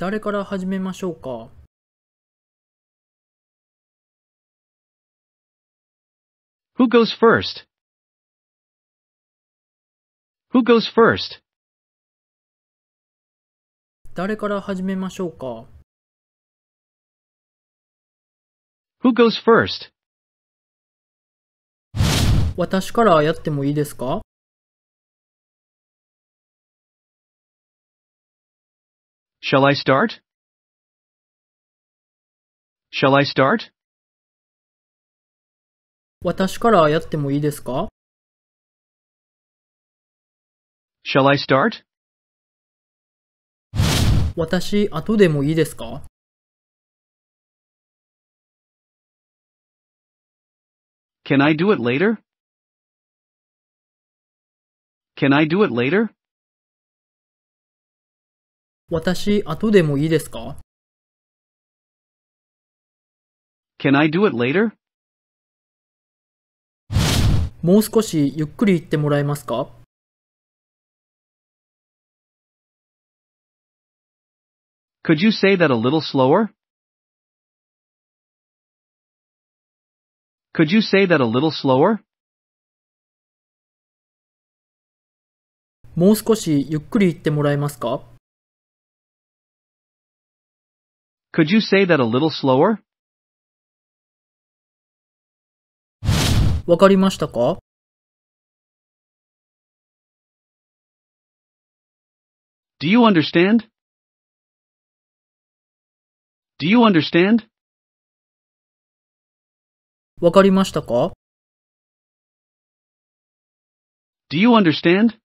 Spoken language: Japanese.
誰から始めましょうか？Who goes first? Who goes first? 誰から始めましょうか ?Who goes first? 私からやってもいいですか Shall I start? Shall I start? 私からやってもいいですか Shall I start? 私、後でもいいですか Can I do it later? Can I do it later? 私、後でもいいですか Can I do it later? もう少しゆっくり言ってもらえますか Could you say that a little slower? Could you say that a little slower? もう少しゆっくり言ってもらえますか Could you say that a little slower? わかりましたか Do you understand? Do you understand? わかりましたか Do you understand?